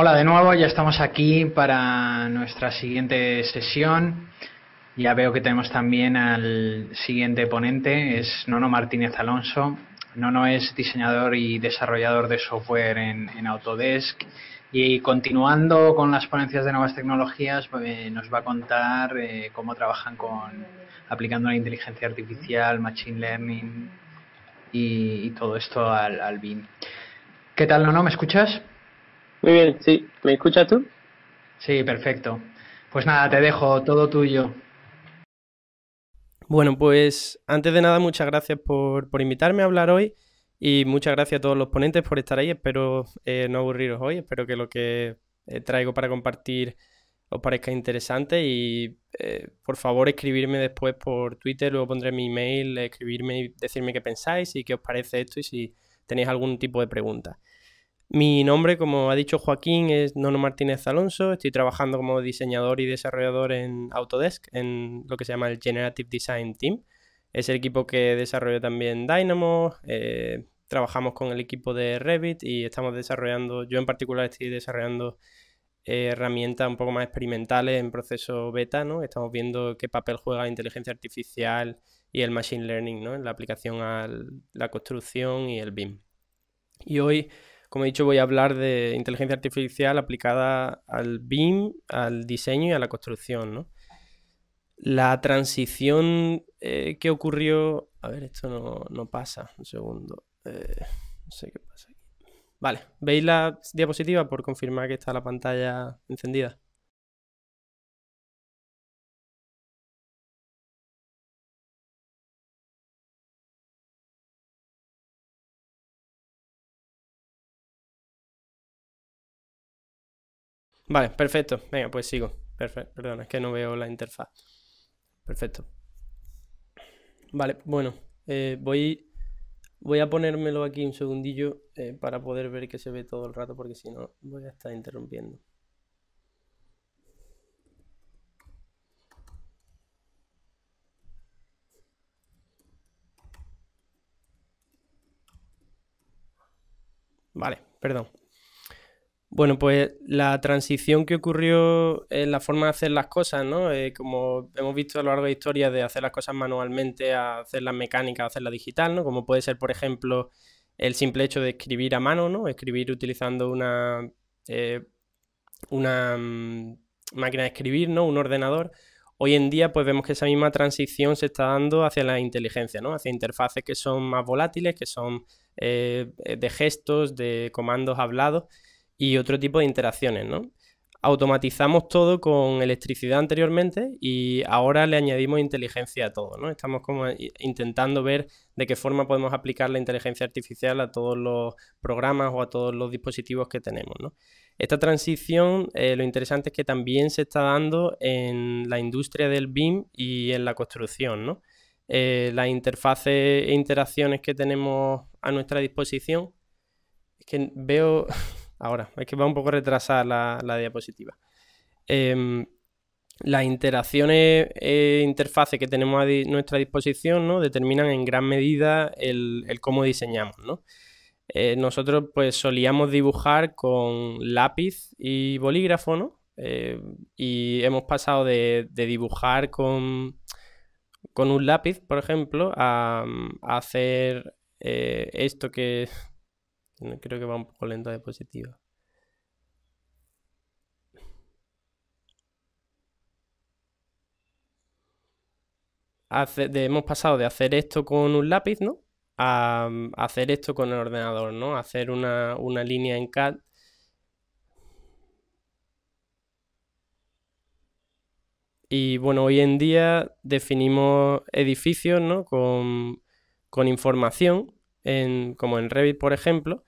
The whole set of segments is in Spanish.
Hola de nuevo, ya estamos aquí para nuestra siguiente sesión. Ya veo que tenemos también al siguiente ponente, es Nono Martínez Alonso. Nono es diseñador y desarrollador de software en, Autodesk. Y continuando con las ponencias de nuevas tecnologías, eh, nos va a contar eh, cómo trabajan con aplicando la inteligencia artificial, machine learning y, todo esto al, al BIM. ¿Qué tal, Nono? ¿Me escuchas? Muy bien, sí. ¿Me escuchas tú? Sí, perfecto. Pues nada, te dejo todo tuyo. Bueno, pues antes de nada, muchas gracias por, por invitarme a hablar hoy y muchas gracias a todos los ponentes por estar ahí. Espero eh, no aburriros hoy, espero que lo que eh, traigo para compartir os parezca interesante y eh, por favor escribirme después por Twitter, luego pondré mi email, escribirme y decirme qué pensáis y qué os parece esto y si tenéis algún tipo de pregunta. Mi nombre, como ha dicho Joaquín, es Nono Martínez Alonso. Estoy trabajando como diseñador y desarrollador en Autodesk, en lo que se llama el Generative Design Team. Es el equipo que desarrolló también Dynamo. Eh, trabajamos con el equipo de Revit y estamos desarrollando, yo en particular estoy desarrollando eh, herramientas un poco más experimentales en proceso beta, ¿no? Estamos viendo qué papel juega la inteligencia artificial y el machine learning, ¿no? En la aplicación a la construcción y el BIM. Y hoy como he dicho, voy a hablar de inteligencia artificial aplicada al BIM, al diseño y a la construcción. ¿no? La transición eh, que ocurrió... A ver, esto no, pasa. Un segundo. Eh, no sé qué pasa aquí. Vale, ¿veis la diapositiva por confirmar que está la pantalla encendida? Vale, perfecto. Venga, pues sigo. Perfecto. Perdona, es que no veo la interfaz. Perfecto. Vale, bueno. Eh, voy, voy a ponérmelo aquí un segundillo eh, para poder ver que se ve todo el rato, porque si no voy a estar interrumpiendo. Vale, perdón. Bueno, pues la transición que ocurrió en la forma de hacer las cosas, ¿no? Eh, como hemos visto a lo largo de la historia, de hacer las cosas manualmente a hacerlas mecánicas, a hacerlas digital, ¿no? Como puede ser, por ejemplo, el simple hecho de escribir a mano, ¿no? Escribir utilizando una, eh, una mm, máquina de escribir, ¿no? Un ordenador. Hoy en día, pues vemos que esa misma transición se está dando hacia la inteligencia, ¿no? Hacia interfaces que son más volátiles, que son eh, de gestos, de comandos hablados y otro tipo de interacciones, ¿no? Automatizamos todo con electricidad anteriormente y ahora le añadimos inteligencia a todo, ¿no? Estamos como intentando ver de qué forma podemos aplicar la inteligencia artificial a todos los programas o a todos los dispositivos que tenemos, ¿no? Esta transición, eh, lo interesante es que también se está dando en la industria del BIM y en la construcción, ¿no? Eh, las interfaces e interacciones que tenemos a nuestra disposición. Es que veo, ahora. Es que va un poco retrasada la, la diapositiva. Em, las interacciones e interfaces que tenemos a nuestra disposición ¿no? determinan en gran medida el, cómo diseñamos. Eh, nosotros pues solíamos dibujar con lápiz y bolígrafo ¿no? Eh, y hemos pasado de, dibujar con, con, un lápiz, por ejemplo, a, hacer esto que Creo que va un poco lenta la diapositiva. hemos pasado de hacer esto con un lápiz, ¿no? A, hacer esto con el ordenador, ¿no? hacer una, línea en CAD Y bueno, hoy en día definimos edificios ¿no? con, información, como en Revit, por ejemplo,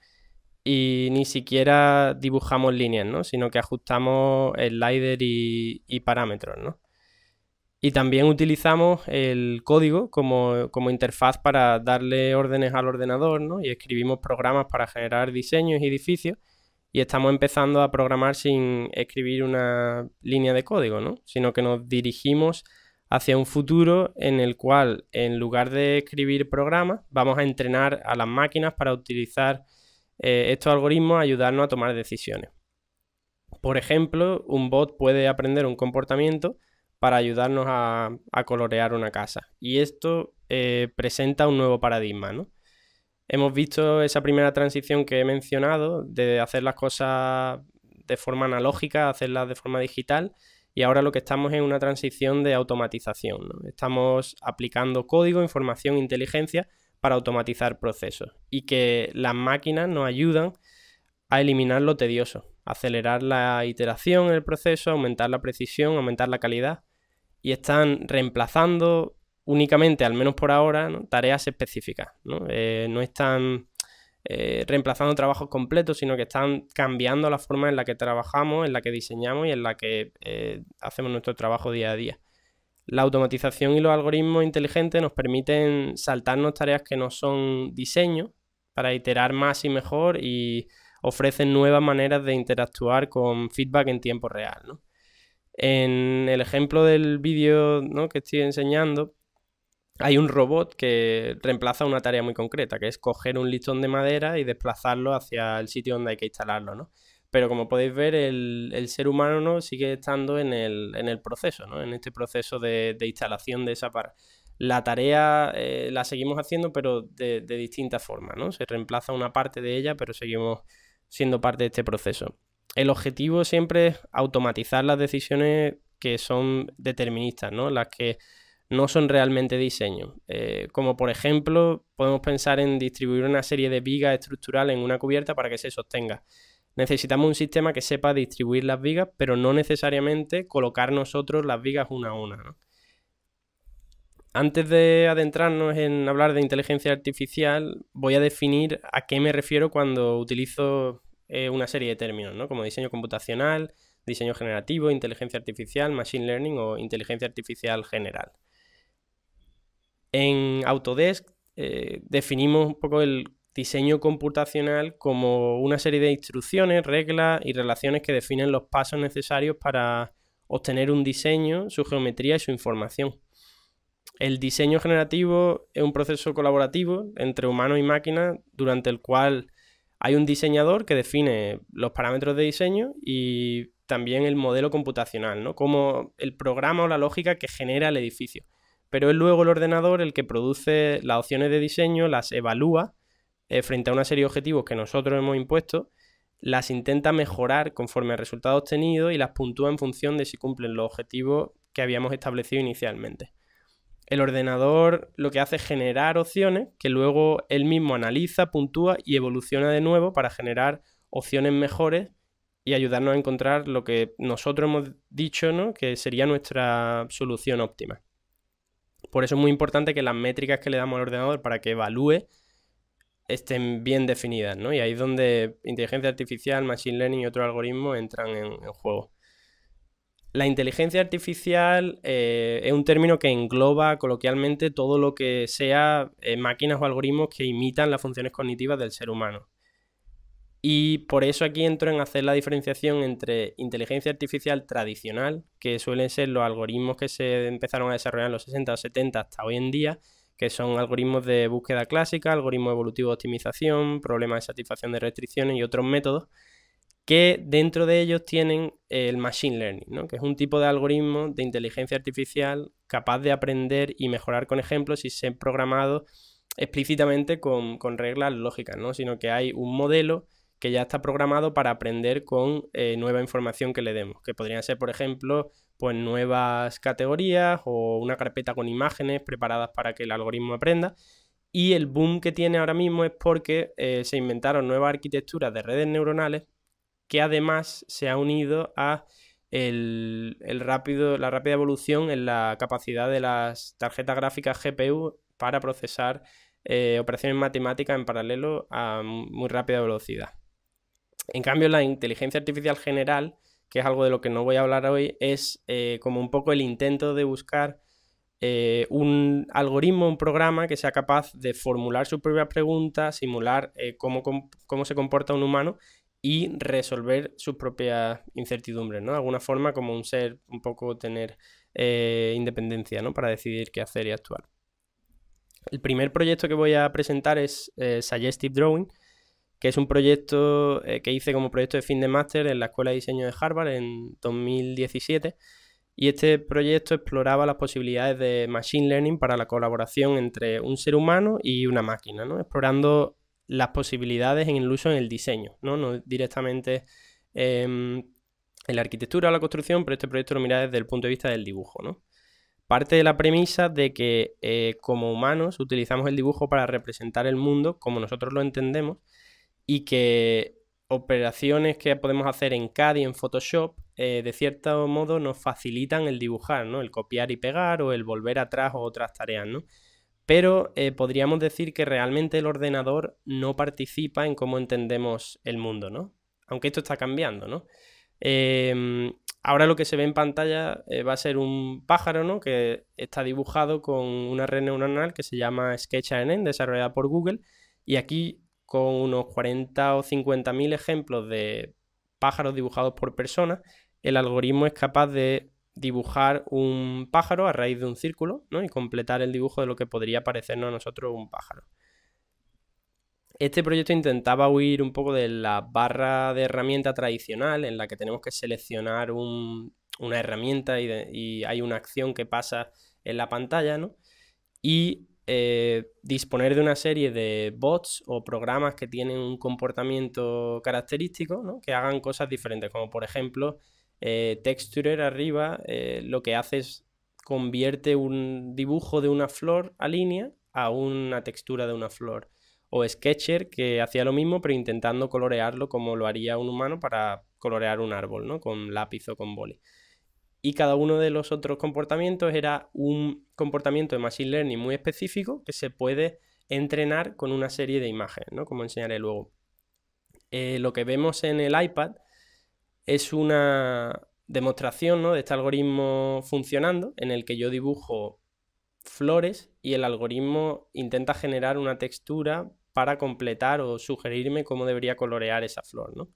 y ni siquiera dibujamos líneas, ¿no? Sino que ajustamos el slider y, parámetros, ¿no? Y también utilizamos el código como, como, interfaz para darle órdenes al ordenador, ¿no? Y escribimos programas para generar diseños y edificios. Y estamos empezando a programar sin escribir una línea de código, ¿no? Sino que nos dirigimos hacia un futuro en el cual, en lugar de escribir programas, vamos a entrenar a las máquinas para utilizar eh, estos algoritmos ayudarnos a tomar decisiones. Por ejemplo, un bot puede aprender un comportamiento para ayudarnos a, colorear una casa. Y esto eh, presenta un nuevo paradigma, Hemos visto esa primera transición que he mencionado de hacer las cosas de forma analógica, hacerlas de forma digital, y ahora lo que estamos es una transición de automatización. Estamos aplicando código, información, inteligencia para automatizar procesos y que las máquinas nos ayudan a eliminar lo tedioso, acelerar la iteración en el proceso, aumentar la precisión, aumentar la calidad y están reemplazando únicamente, al menos por ahora, tareas específicas. No, eh, están eh, reemplazando trabajos completos, sino que están cambiando la forma en la que trabajamos, en la que diseñamos y en la que eh, hacemos nuestro trabajo día a día. La automatización y los algoritmos inteligentes nos permiten saltarnos tareas que no son diseño para iterar más y mejor y ofrecen nuevas maneras de interactuar con feedback en tiempo real. En el ejemplo del vídeo que estoy enseñando, hay un robot que reemplaza una tarea muy concreta, que es coger un listón de madera y desplazarlo hacia el sitio donde hay que instalarlo. ¿no? Pero como podéis ver, el, ser humano ¿no? sigue estando en el, proceso, ¿no? en este proceso de, instalación de esa par. La tarea eh, la seguimos haciendo, pero de, de distintas formas. ¿no? Se reemplaza una parte de ella, pero seguimos siendo parte de este proceso. El objetivo siempre es automatizar las decisiones que son deterministas, ¿no? las que no son realmente diseño. Eh, como por ejemplo, podemos pensar en distribuir una serie de vigas estructurales en una cubierta para que se sostenga necesitamos un sistema que sepa distribuir las vigas, pero no necesariamente colocar nosotros las vigas una a una. Antes de adentrarnos en hablar de inteligencia artificial, voy a definir a qué me refiero cuando utilizo eh, una serie de términos, ¿no? como diseño computacional, diseño generativo, inteligencia artificial, machine learning o inteligencia artificial general. En Autodesk eh, definimos un poco el diseño computacional como una serie de instrucciones, reglas y relaciones que definen los pasos necesarios para obtener un diseño, su geometría y su información. El diseño generativo es un proceso colaborativo entre humano y máquina durante el cual hay un diseñador que define los parámetros de diseño y también el modelo computacional, ¿no? como el programa o la lógica que genera el edificio. Pero es luego el ordenador el que produce las opciones de diseño, las evalúa eh, frente a una serie de objetivos que nosotros hemos impuesto, las intenta mejorar conforme al resultado obtenido y las puntúa en función de si cumplen los objetivos que habíamos establecido inicialmente. El ordenador lo que hace es generar opciones que luego él mismo analiza, puntúa y evoluciona de nuevo para generar opciones mejores y ayudarnos a encontrar lo que nosotros hemos dicho ¿no? que sería nuestra solución óptima. Por eso es muy importante que las métricas que le damos al ordenador para que evalúe estén bien definidas, ¿no? Y ahí es donde inteligencia artificial, machine learning y otros algoritmos entran en, juego. La inteligencia artificial eh, es un término que engloba coloquialmente todo lo que sea eh, máquinas o algoritmos que imitan las funciones cognitivas del ser humano. Y por eso aquí entro en hacer la diferenciación entre inteligencia artificial tradicional, que suelen ser los algoritmos que se empezaron a desarrollar en los 60 o 70 hasta hoy en día, que son algoritmos de búsqueda clásica, algoritmo evolutivo, de optimización, problemas de satisfacción de restricciones y otros métodos que dentro de ellos tienen el machine learning, que es un tipo de algoritmo de inteligencia artificial capaz de aprender y mejorar con ejemplos y ser programado explícitamente con, con reglas lógicas, ¿no? sino que hay un modelo que ya está programado para aprender con eh, nueva información que le demos, que podrían ser, por ejemplo, pues nuevas categorías o una carpeta con imágenes preparadas para que el algoritmo aprenda. Y el boom que tiene ahora mismo es porque eh, se inventaron nuevas arquitecturas de redes neuronales que además se ha unido a el, rápido, la rápida evolución en la capacidad de las tarjetas gráficas GPU para procesar eh, operaciones matemáticas en paralelo a muy rápida velocidad. En cambio, la inteligencia artificial general, que es algo de lo que no voy a hablar hoy, es eh, como un poco el intento de buscar eh, un algoritmo, un programa que sea capaz de formular su propia pregunta, simular eh, cómo, se comporta un humano y resolver sus propias incertidumbres, ¿no? De alguna forma como un ser, un poco tener independencia, ¿no? Para decidir qué hacer y actuar. El primer proyecto que voy a presentar es Suggestive Drawing, que es un proyecto eh, que hice como proyecto de fin de máster en la Escuela de Diseño de Harvard en 2017. Y este proyecto exploraba las posibilidades de Machine Learning para la colaboración entre un ser humano y una máquina, explorando las posibilidades en el uso en el diseño, no, directamente em, en la arquitectura o la construcción, pero este proyecto lo mira desde el punto de vista del dibujo. Parte de la premisa de que eh, como humanos utilizamos el dibujo para representar el mundo como nosotros lo entendemos y que operaciones que podemos hacer en CAD y en Photoshop, eh, de cierto modo nos facilitan el dibujar, ¿no? El copiar y pegar o el volver atrás o otras tareas, ¿no? Pero eh, podríamos decir que realmente el ordenador no participa en cómo entendemos el mundo, ¿no? Aunque esto está cambiando, ¿no? Em, ahora lo que se ve en pantalla eh, va a ser un pájaro, ¿no? Que está dibujado con una red neuronal que se llama SketchNN, e desarrollada por Google. Y aquí con unos 40 o 50 mil ejemplos de pájaros dibujados por personas, el algoritmo es capaz de dibujar un pájaro a raíz de un círculo y completar el dibujo de lo que podría parecernos a nosotros un pájaro. Este proyecto intentaba huir un poco de la barra de herramienta tradicional en la que tenemos que seleccionar una herramienta y, hay una acción que pasa en la pantalla, ¿no? Y eh, disponer de una serie de bots o programas que tienen un comportamiento característico, que hagan cosas diferentes, como por ejemplo eh, Texturer arriba, eh, lo que hace es convierte un dibujo de una flor a línea a una textura de una flor. O Sketcher, que hacía lo mismo, pero intentando colorearlo como lo haría un humano para colorear un árbol, ¿no? Con lápiz o con boli. Y cada uno de los otros comportamientos era un comportamiento de Machine Learning muy específico que se puede entrenar con una serie de imágenes, ¿no? Como enseñaré luego. Eh, lo que vemos en el iPad es una demostración ¿no? de este algoritmo funcionando en el que yo dibujo flores y el algoritmo intenta generar una textura para completar o sugerirme cómo debería colorear esa flor. ¿no?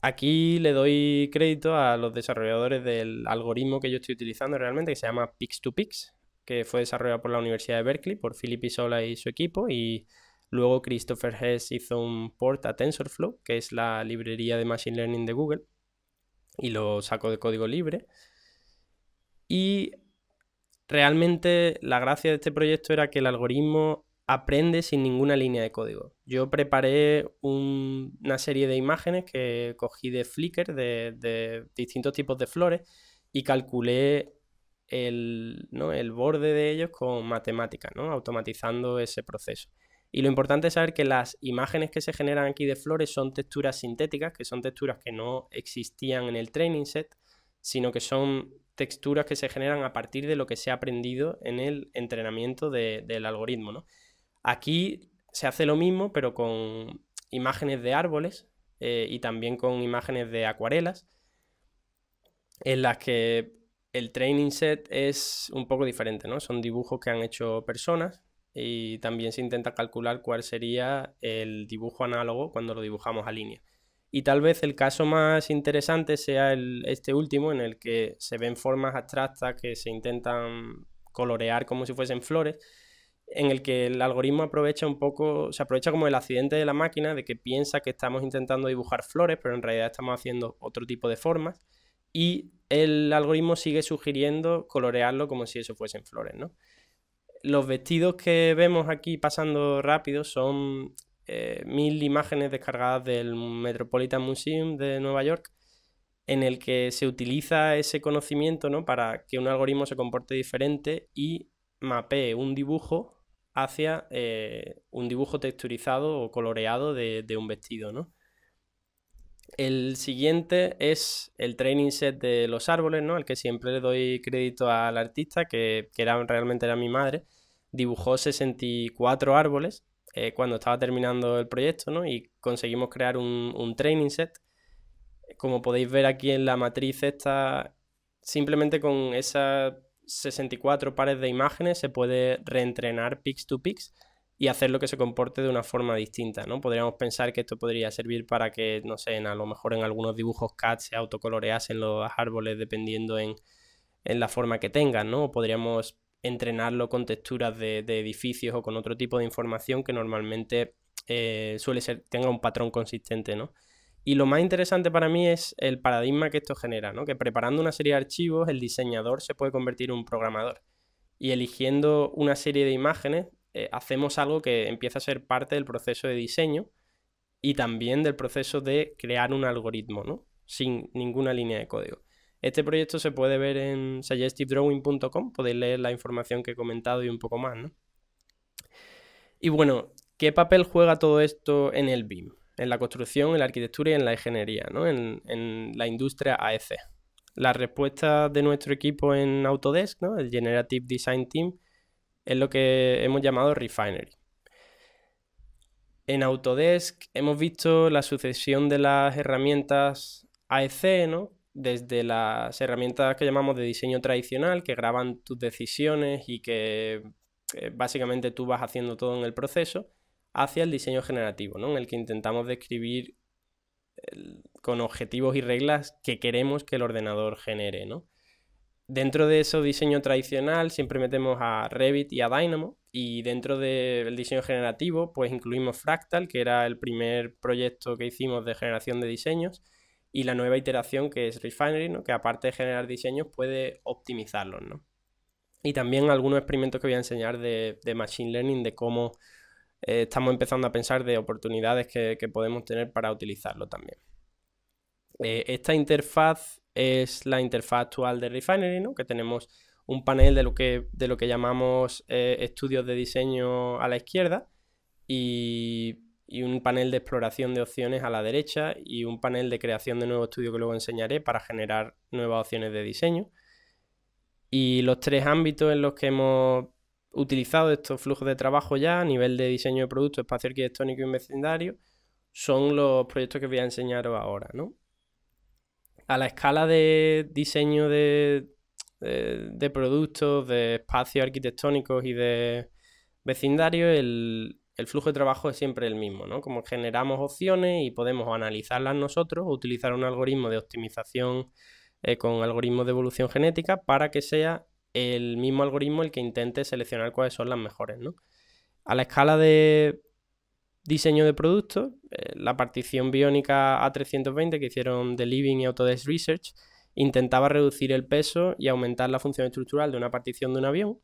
Aquí le doy crédito a los desarrolladores del algoritmo que yo estoy utilizando realmente, que se llama Pix2Pix, que fue desarrollado por la Universidad de Berkeley, por Philip Isola y su equipo, y luego Christopher Hess hizo un port a TensorFlow, que es la librería de Machine Learning de Google, y lo sacó de código libre. Y realmente la gracia de este proyecto era que el algoritmo aprende sin ninguna línea de código. Yo preparé una serie de imágenes que cogí de Flickr, de, distintos tipos de flores, y calculé el, borde de ellos con matemática, ¿no? automatizando ese proceso. Y lo importante es saber que las imágenes que se generan aquí de flores son texturas sintéticas, que son texturas que no existían en el training set, sino que son texturas que se generan a partir de lo que se ha aprendido en el entrenamiento del algoritmo. ¿no? Aquí se hace lo mismo, pero con imágenes de árboles eh, y también con imágenes de acuarelas, en las que el training set es un poco diferente, ¿no? Son dibujos que han hecho personas y también se intenta calcular cuál sería el dibujo análogo cuando lo dibujamos a línea. Y tal vez el caso más interesante sea este último, en el que se ven formas abstractas que se intentan colorear como si fuesen flores en el que el algoritmo aprovecha un poco, se aprovecha como el accidente de la máquina, de que piensa que estamos intentando dibujar flores, pero en realidad estamos haciendo otro tipo de formas, y el algoritmo sigue sugiriendo colorearlo como si eso fuesen flores, Los vestidos que vemos aquí pasando rápido son eh, mil imágenes descargadas del Metropolitan Museum de Nueva York, en el que se utiliza ese conocimiento para que un algoritmo se comporte diferente y mapee un dibujo hacia eh, un dibujo texturizado o coloreado de, un vestido, ¿no? El siguiente es el training set de los árboles, ¿no? Al que siempre le doy crédito al artista, que, era, realmente era mi madre. Dibujó 64 árboles eh, cuando estaba terminando el proyecto, ¿no? Y conseguimos crear un, training set. Como podéis ver aquí en la matriz está simplemente con esa 64 pares de imágenes se puede reentrenar pix to pix y hacerlo que se comporte de una forma distinta, ¿no? Podríamos pensar que esto podría servir para que, no sé, a lo mejor en algunos dibujos CAD se autocoloreasen los árboles dependiendo en, la forma que tengan, ¿no? podríamos entrenarlo con texturas de, edificios o con otro tipo de información que normalmente eh, suele ser, tenga un patrón consistente, ¿no? Y lo más interesante para mí es el paradigma que esto genera, ¿no? que preparando una serie de archivos el diseñador se puede convertir en un programador. Y eligiendo una serie de imágenes eh, hacemos algo que empieza a ser parte del proceso de diseño y también del proceso de crear un algoritmo, ¿no? sin ninguna línea de código. Este proyecto se puede ver en suggestivedrawing.com, podéis leer la información que he comentado y un poco más, ¿no? Y bueno, ¿qué papel juega todo esto en el BIM? en la construcción, en la arquitectura y en la ingeniería, ¿no? en, la industria AEC. La respuesta de nuestro equipo en Autodesk, ¿no? el Generative Design Team, es lo que hemos llamado Refinery. En Autodesk hemos visto la sucesión de las herramientas AEC, ¿no? desde las herramientas que llamamos de diseño tradicional, que graban tus decisiones y que eh, básicamente tú vas haciendo todo en el proceso, hacia el diseño generativo, ¿no? en el que intentamos describir con objetivos y reglas que queremos que el ordenador genere. ¿no? Dentro de ese diseño tradicional siempre metemos a Revit y a Dynamo y dentro del diseño generativo pues incluimos Fractal, que era el primer proyecto que hicimos de generación de diseños y la nueva iteración que es Refinery, ¿no? que aparte de generar diseños puede optimizarlos. ¿no? Y también algunos experimentos que voy a enseñar de Machine Learning, de cómo eh, estamos empezando a pensar de oportunidades que, podemos tener para utilizarlo también. Eh, esta interfaz es la interfaz actual de Refinery, ¿no? que tenemos un panel de lo que, de lo que llamamos eh, estudios de diseño a la izquierda y, y, un panel de exploración de opciones a la derecha y un panel de creación de nuevo estudio que luego enseñaré para generar nuevas opciones de diseño. Y los tres ámbitos en los que hemos utilizado estos flujos de trabajo ya a nivel de diseño de productos, espacio arquitectónico y vecindario, son los proyectos que voy a enseñaros ahora, ¿no? A la escala de diseño de, productos, de espacios arquitectónicos y de vecindario, el, flujo de trabajo es siempre el mismo, ¿no? Como generamos opciones y podemos analizarlas nosotros, utilizar un algoritmo de optimización eh, con algoritmos de evolución genética para que sea el mismo algoritmo el que intente seleccionar cuáles son las mejores, ¿no? A la escala de diseño de productos, eh, la partición biónica A320 que hicieron The Living y Autodesk Research intentaba reducir el peso y aumentar la función estructural de una partición de un avión,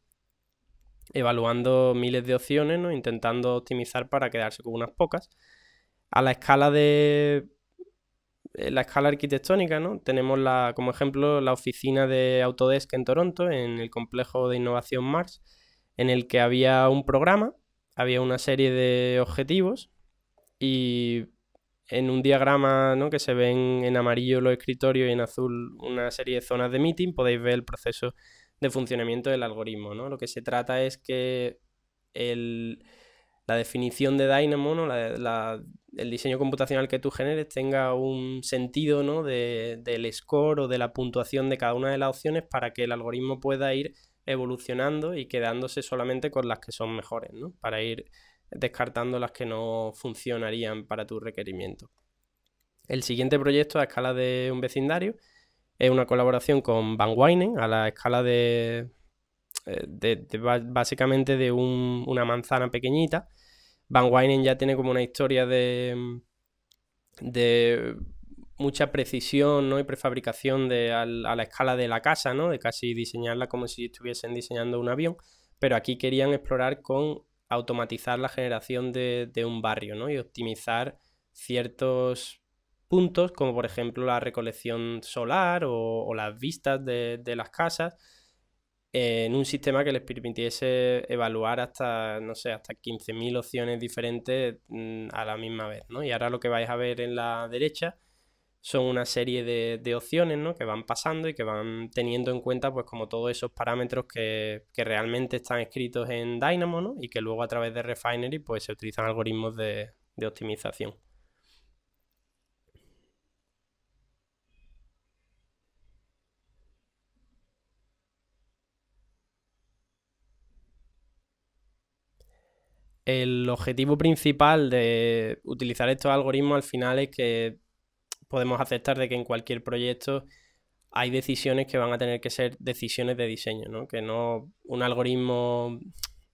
evaluando miles de opciones, ¿no? intentando optimizar para quedarse con unas pocas. A la escala de eh, la escala arquitectónica, ¿no? Tenemos la, como ejemplo la oficina de Autodesk en Toronto, en el complejo de innovación Mars, en el que había un programa, había una serie de objetivos y en un diagrama que se ven en amarillo los escritorios y en azul una serie de zonas de meeting, podéis ver el proceso de funcionamiento del algoritmo. Lo que se trata es que la definición de Dynamo, ¿no? la, la el diseño computacional que tú generes tenga un sentido ¿no? del score o de la puntuación de cada una de las opciones para que el algoritmo pueda ir evolucionando y quedándose solamente con las que son mejores, ¿no? para ir descartando las que no funcionarían para tu requerimiento. El siguiente proyecto a escala de un vecindario es una colaboración con Van Wijnen a la escala de, eh, básicamente de una manzana pequeñita Van Wynen ya tiene como una historia de, mucha precisión ¿no? y prefabricación a, la escala de la casa, ¿no? de casi diseñarla como si estuviesen diseñando un avión, pero aquí querían explorar con automatizar la generación de, un barrio ¿no? y optimizar ciertos puntos, como por ejemplo la recolección solar o, las vistas de, de las casas en un sistema que les permitiese evaluar hasta, no sé, hasta 15.000 opciones diferentes mm, a la misma vez, ¿no? Y ahora lo que vais a ver en la derecha son una serie de, opciones, Que van pasando y que van teniendo en cuenta, pues, como todos esos parámetros que, realmente están escritos en Dynamo, ¿no? Y que luego a través de Refinery, pues, se utilizan algoritmos de optimización. el objetivo principal de utilizar estos algoritmos al final es que podemos aceptar de que en cualquier proyecto hay decisiones que van a tener que ser decisiones de diseño, ¿no? Que no un algoritmo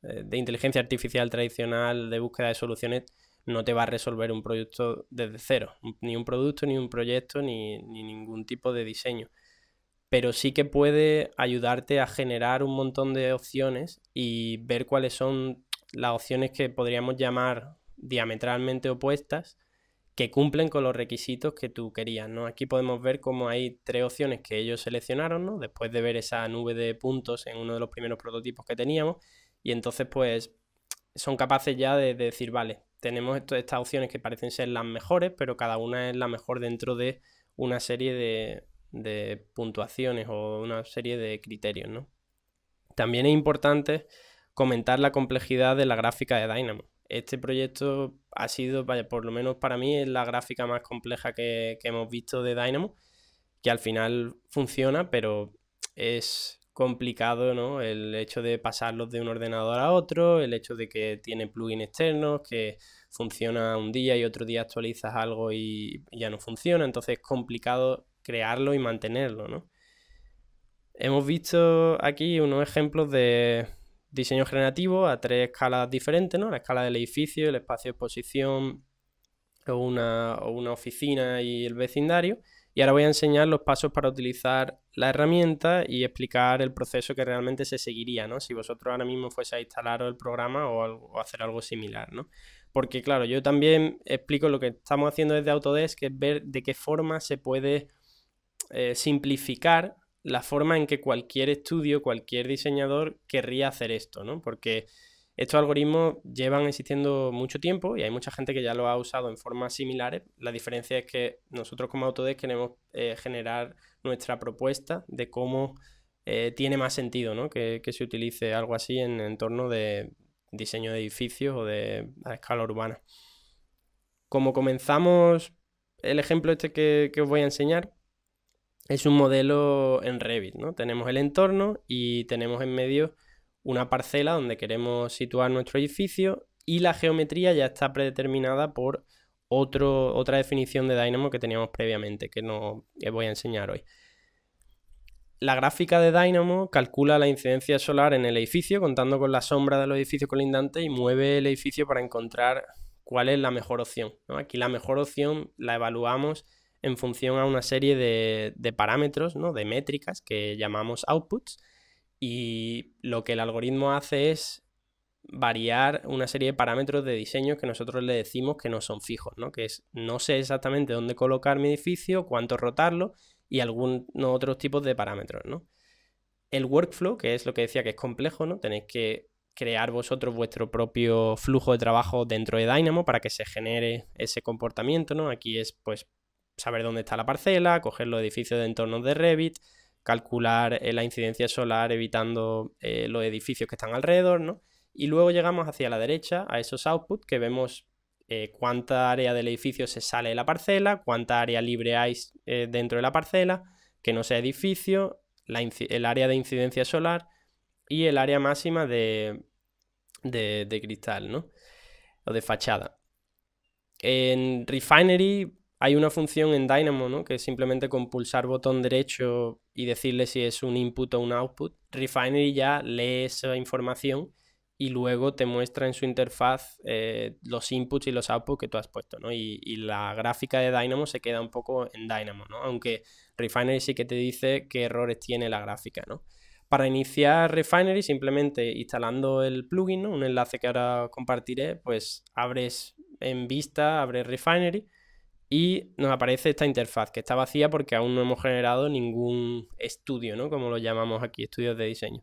eh, de inteligencia artificial tradicional de búsqueda de soluciones no te va a resolver un proyecto desde cero, ni un producto, ni un proyecto, ni ningún tipo de diseño. Pero sí que puede ayudarte a generar un montón de opciones y ver cuáles son las opciones que podríamos llamar diametralmente opuestas que cumplen con los requisitos que tú querías, ¿no? Aquí podemos ver cómo hay tres opciones que ellos seleccionaron, ¿no? Después de ver esa nube de puntos en uno de los primeros prototipos que teníamos y entonces pues son capaces ya de, decir, vale, tenemos estas opciones que parecen ser las mejores, pero cada una es la mejor dentro de una serie de, de puntuaciones o una serie de criterios, ¿no? También es importante comentar la complejidad de la gráfica de Dynamo. Este proyecto ha sido, por lo menos para mí, es la gráfica más compleja que, que hemos visto de Dynamo, que al final funciona, pero es complicado, ¿no? El hecho de pasarlos de un ordenador a otro, el hecho de que tiene plugins externos, que funciona un día y otro día actualizas algo y ya no funciona, entonces es complicado crearlo y mantenerlo, ¿no? Hemos visto aquí unos ejemplos de, diseño generativo a tres escalas diferentes, ¿no? La escala del edificio, el espacio de exposición o una, oficina y el vecindario. Y ahora voy a enseñar los pasos para utilizar la herramienta y explicar el proceso que realmente se seguiría, ¿no? Si vosotros ahora mismo fuese a instalar el programa o, hacer algo similar, ¿no? Porque, claro, yo también explico lo que estamos haciendo desde Autodesk, que es ver de qué forma se puede eh, simplificar la forma en que cualquier estudio, cualquier diseñador querría hacer esto, ¿no? Porque estos algoritmos llevan existiendo mucho tiempo y hay mucha gente que ya lo ha usado en formas similares. La diferencia es que nosotros como Autodesk queremos eh, generar nuestra propuesta de cómo eh, tiene más sentido ¿no? que, se utilice algo así en entorno de diseño de edificios o de a escala urbana. Como comenzamos el ejemplo este que os voy a enseñar, es un modelo en Revit, ¿no? Tenemos el entorno y tenemos en medio una parcela donde queremos situar nuestro edificio y la geometría ya está predeterminada por otro, otra definición de Dynamo que teníamos previamente, que no voy a enseñar hoy. La gráfica de Dynamo calcula la incidencia solar en el edificio, contando con la sombra de los edificios colindantes, y mueve el edificio para encontrar cuál es la mejor opción. Aquí la mejor opción la evaluamos en función a una serie de, parámetros, ¿no? de métricas que llamamos outputs. Y lo que el algoritmo hace es variar una serie de parámetros de diseño que nosotros le decimos que no son fijos, ¿no? que es no sé exactamente dónde colocar mi edificio, cuánto rotarlo y algunos otros tipos de parámetros. El workflow, que es lo que decía que es complejo, ¿no? tenéis que crear vosotros vuestro propio flujo de trabajo dentro de Dynamo para que se genere ese comportamiento, ¿no? Aquí es pues saber dónde está la parcela, coger los edificios de entornos de Revit, calcular eh, la incidencia solar evitando eh, los edificios que están alrededor, ¿no? Y luego llegamos hacia la derecha a esos outputs que vemos eh, cuánta área del edificio se sale de la parcela, cuánta área libre hay dentro de la parcela, que no sea edificio, el área de incidencia solar y el área máxima de, de cristal, ¿no? O de fachada. En Refinery hay una función en Dynamo, ¿no? Que simplemente con pulsar botón derecho y decirle si es un input o un output, Refinery ya lee esa información y luego te muestra en su interfaz eh, los inputs y los outputs que tú has puesto, Y, y, la gráfica de Dynamo se queda un poco en Dynamo, Aunque Refinery sí que te dice qué errores tiene la gráfica, ¿no? Para iniciar Refinery, simplemente instalando el plugin, un enlace que ahora compartiré, pues abres en vista, abres Refinery, y nos aparece esta interfaz que está vacía porque aún no hemos generado ningún estudio, ¿no? Como lo llamamos aquí, estudios de diseño.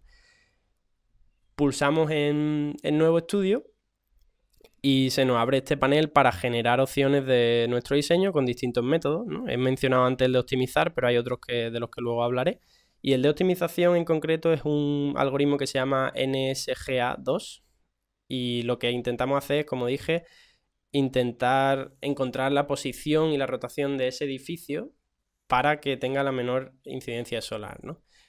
Pulsamos en, el nuevo estudio y se nos abre este panel para generar opciones de nuestro diseño con distintos métodos. ¿no? He mencionado antes el de optimizar, pero hay otros que, de los que luego hablaré. Y el de optimización en concreto es un algoritmo que se llama NSGA2. Y lo que intentamos hacer es, como dije, intentar encontrar la posición y la rotación de ese edificio para que tenga la menor incidencia solar.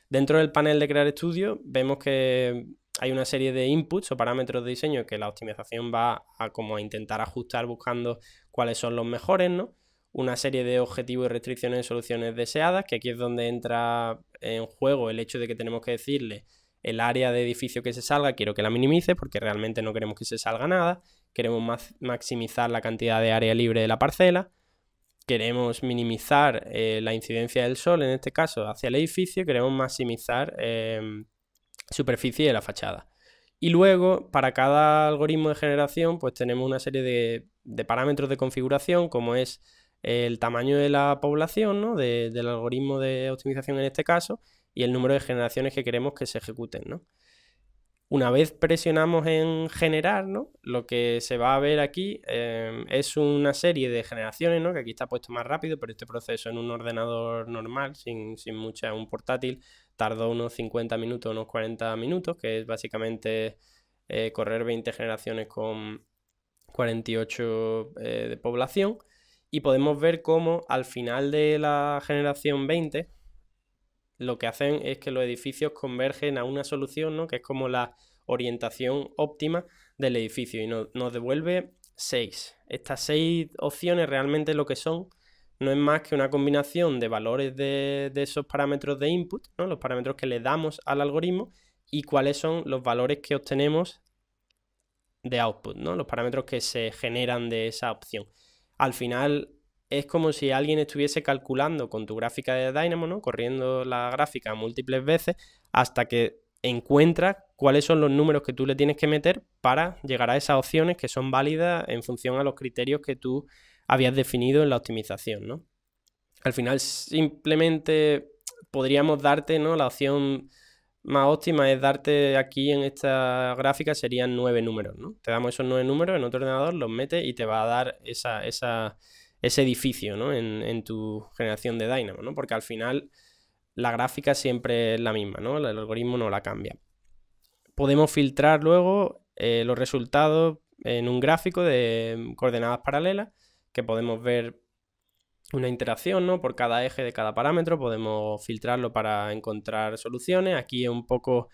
Dentro del panel de crear estudio, vemos que hay una serie de inputs o parámetros de diseño que la optimización va a como a intentar ajustar buscando cuáles son los mejores, ¿no? Una serie de objetivos y restricciones de soluciones deseadas, que aquí es donde entra en juego el hecho de que tenemos que decirle el área de edificio que se salga, quiero que la minimice porque realmente no queremos que se salga nada queremos maximizar la cantidad de área libre de la parcela, queremos minimizar eh, la incidencia del sol, en este caso hacia el edificio, queremos maximizar em, superficie de la fachada. Y luego, para cada algoritmo de generación, pues tenemos una serie de, parámetros de configuración, como es el tamaño de la población, ¿no? del algoritmo de optimización en este caso, y el número de generaciones que queremos que se ejecuten. ¿no? Una vez presionamos en generar, ¿no? Lo que se va a ver aquí em, es una serie de generaciones, ¿no? Que aquí está puesto más rápido, pero este proceso en un ordenador normal, sin, sin mucha, un portátil, tardó unos 50 minutos, unos 40 minutos, que es básicamente eh, correr 20 generaciones con 48 eh, de población. Y podemos ver cómo al final de la generación 20 lo que hacen es que los edificios convergen a una solución, ¿no? que es como la orientación óptima del edificio y nos devuelve seis. Estas seis opciones realmente lo que son no es más que una combinación de valores de, de esos parámetros de input, ¿no? los parámetros que le damos al algoritmo y cuáles son los valores que obtenemos de output, ¿no? los parámetros que se generan de esa opción. Al final es como si alguien estuviese calculando con tu gráfica de Dynamo, ¿no? corriendo la gráfica múltiples veces hasta que encuentra cuáles son los números que tú le tienes que meter para llegar a esas opciones que son válidas en función a los criterios que tú habías definido en la optimización. ¿no? Al final simplemente podríamos darte ¿no? la opción más óptima es darte aquí en esta gráfica serían nueve números, ¿no? Te damos esos nueve números en otro ordenador, los metes y te va a dar esa, esa, ese edificio en, tu generación de Dynamo, ¿no? porque al final la gráfica siempre es la misma, ¿no? el algoritmo no la cambia. Podemos filtrar luego eh, los resultados en un gráfico de coordenadas paralelas, que podemos ver una interacción ¿no? por cada eje de cada parámetro, podemos filtrarlo para encontrar soluciones. Aquí es un poco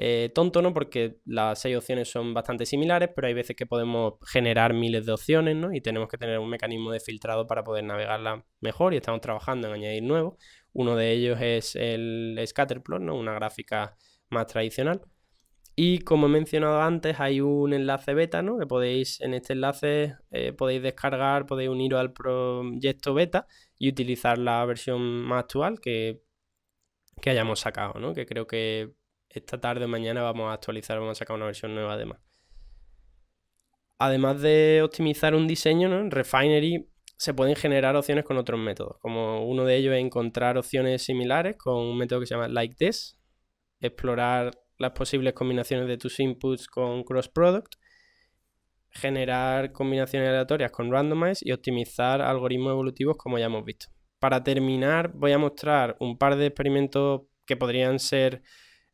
eh, tonto, ¿no? Porque las seis opciones son bastante similares, pero hay veces que podemos generar miles de opciones, ¿no? Y tenemos que tener un mecanismo de filtrado para poder navegarla mejor y estamos trabajando en añadir nuevos. Uno de ellos es el scatterplot, ¿no? Una gráfica más tradicional. Y como he mencionado antes, hay un enlace beta, ¿no? Que podéis, en este enlace, eh, podéis descargar, podéis uniros al proyecto beta y utilizar la versión más actual que, que hayamos sacado, ¿no? Que creo que esta tarde o mañana vamos a actualizar, vamos a sacar una versión nueva además. Además de optimizar un diseño, en Refinery se pueden generar opciones con otros métodos, como uno de ellos es encontrar opciones similares con un método que se llama like this, explorar las posibles combinaciones de tus inputs con cross product, generar combinaciones aleatorias con randomize y optimizar algoritmos evolutivos como ya hemos visto. Para terminar, voy a mostrar un par de experimentos que podrían ser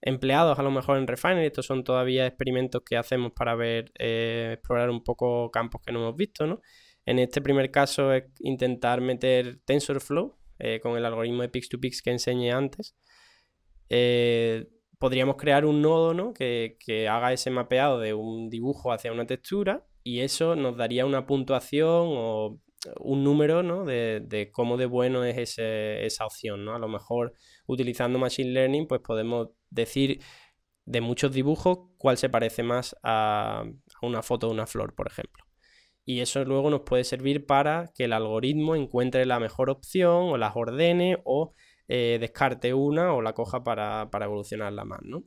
empleados a lo mejor en Refinery. Estos son todavía experimentos que hacemos para ver, eh, explorar un poco campos que no hemos visto, ¿no? En este primer caso es intentar meter TensorFlow eh, con el algoritmo de Pix2Pix que enseñé antes. Eh, podríamos crear un nodo ¿no? que, que, haga ese mapeado de un dibujo hacia una textura y eso nos daría una puntuación o un número ¿no? de, cómo de bueno es esa opción. ¿no? A lo mejor utilizando Machine Learning pues podemos decir de muchos dibujos cuál se parece más a, una foto de una flor, por ejemplo. Y eso luego nos puede servir para que el algoritmo encuentre la mejor opción o las ordene o eh, descarte una o la coja para, evolucionarla más. ¿no?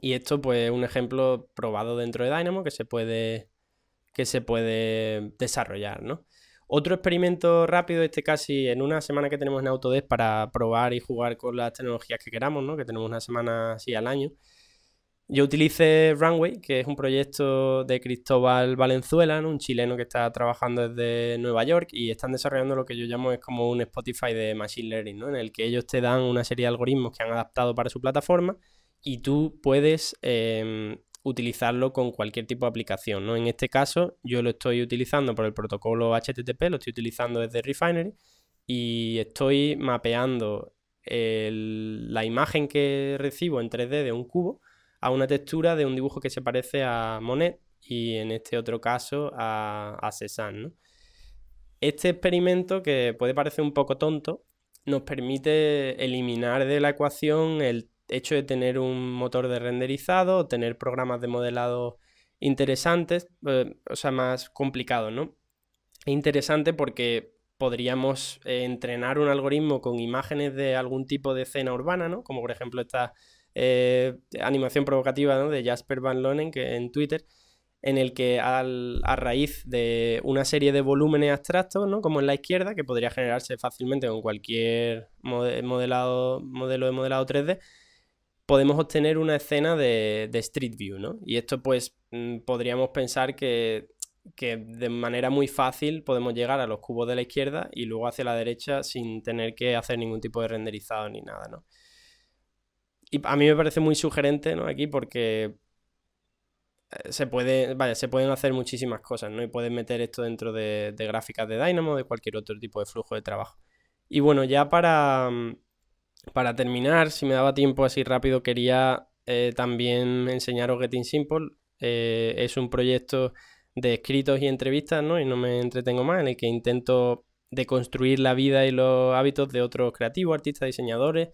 Y esto pues es un ejemplo probado dentro de Dynamo que se puede que se puede desarrollar, ¿no? Otro experimento rápido, este casi en una semana que tenemos en Autodesk para probar y jugar con las tecnologías que queramos, ¿no? que tenemos una semana así al año. Yo utilicé Runway, que es un proyecto de Cristóbal Valenzuela, un chileno que está trabajando desde Nueva York y están desarrollando lo que yo llamo es como un Spotify de Machine Learning, ¿no? en el que ellos te dan una serie de algoritmos que han adaptado para su plataforma y tú puedes em, utilizarlo con cualquier tipo de aplicación. ¿no? En este caso, yo lo estoy utilizando por el protocolo HTTP, lo estoy utilizando desde Refinery y estoy mapeando la imagen que recibo en 3D de un cubo a una textura de un dibujo que se parece a Monet y en este otro caso a, a Este experimento, que puede parecer un poco tonto, nos permite eliminar de la ecuación el hecho de tener un motor de renderizado, tener programas de modelado interesantes, eh, o sea, más complicado, ¿no? E interesante porque podríamos eh, entrenar un algoritmo con imágenes de algún tipo de escena urbana, ¿no? Como por ejemplo esta eh, animación provocativa de Jasper Van Lonen que, en Twitter, en el que a raíz de una serie de volúmenes abstractos, ¿no? como en la izquierda, que podría generarse fácilmente con cualquier modelado, modelo de modelado 3D, podemos obtener una escena de, Street View, ¿no? Y esto pues mm, podríamos pensar que, de manera muy fácil podemos llegar a los cubos de la izquierda y luego hacia la derecha sin tener que hacer ningún tipo de renderizado ni nada, ¿no? Y a mí me parece muy sugerente, ¿no? Aquí porque eh, se puede, vaya, se pueden hacer muchísimas cosas, ¿no? Y puedes meter esto dentro de, de gráficas de Dynamo, de cualquier otro tipo de flujo de trabajo. Y bueno, ya para, mm, para terminar, si me daba tiempo así rápido, quería eh, también enseñaros Getting Simple. Eh, es un proyecto de escritos y entrevistas, ¿no? Y no me entretengo más, en el que intento deconstruir la vida y los hábitos de otros creativos, artistas, diseñadores.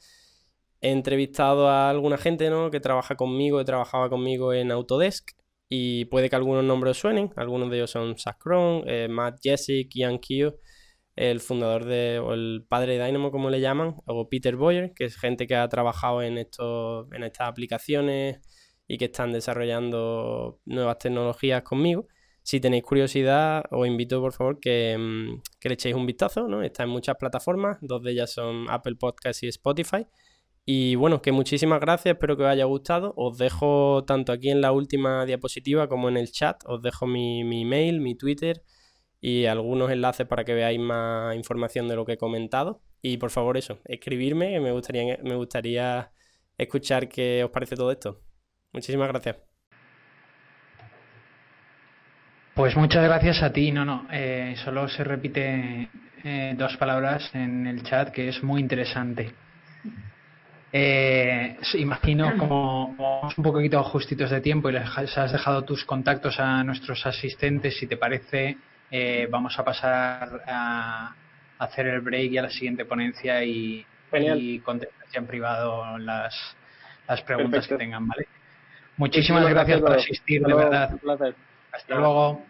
He entrevistado a alguna gente, ¿no? Que trabaja conmigo, que trabajaba conmigo en Autodesk. Y puede que algunos nombres suenen. Algunos de ellos son Sacron, eh, Matt Jessic, Ian Qiu el fundador de, o el padre de Dynamo, como le llaman, o Peter Boyer, que es gente que ha trabajado en, estos, en estas aplicaciones y que están desarrollando nuevas tecnologías conmigo. Si tenéis curiosidad, os invito por favor que, mm, que le echéis un vistazo, ¿no? Está en muchas plataformas, dos de ellas son Apple Podcast y Spotify. Y bueno, que muchísimas gracias, espero que os haya gustado. Os dejo tanto aquí en la última diapositiva como en el chat, os dejo mi, mi email, mi Twitter, y algunos enlaces para que veáis más información de lo que he comentado. Y por favor, eso, escribirme, me gustaría, me gustaría escuchar qué os parece todo esto. Muchísimas gracias. Pues muchas gracias a ti, no, no. Eh, solo se repite eh, dos palabras en el chat que es muy interesante. Eh, imagino como, vamos un poquito justitos de tiempo y has dejado tus contactos a nuestros asistentes, si te parece, eh, vamos a pasar a hacer el break y a la siguiente ponencia y, contestar en privado las, preguntas que tengan, Muchísimas gracias, por asistir, de verdad. Hasta luego.